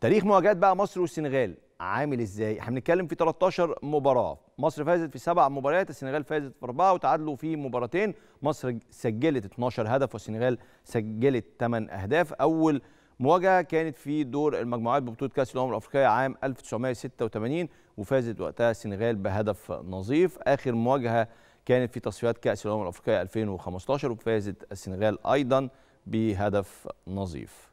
تاريخ مواجهات بقى مصر والسنغال عامل ازاي؟ احنا بنتكلم في 13 مباراه، مصر فازت في سبع مباريات، السنغال فازت في اربعه وتعادلوا في مباراتين، مصر سجلت 12 هدف والسنغال سجلت 8 اهداف، اول مواجهه كانت في دور المجموعات ببطوله كاس الامم الافريقيه عام 1986 وفازت وقتها السنغال بهدف نظيف، اخر مواجهه كانت في تصفيات كاس الامم الافريقيه 2015 وفازت السنغال ايضا بهدف نظيف.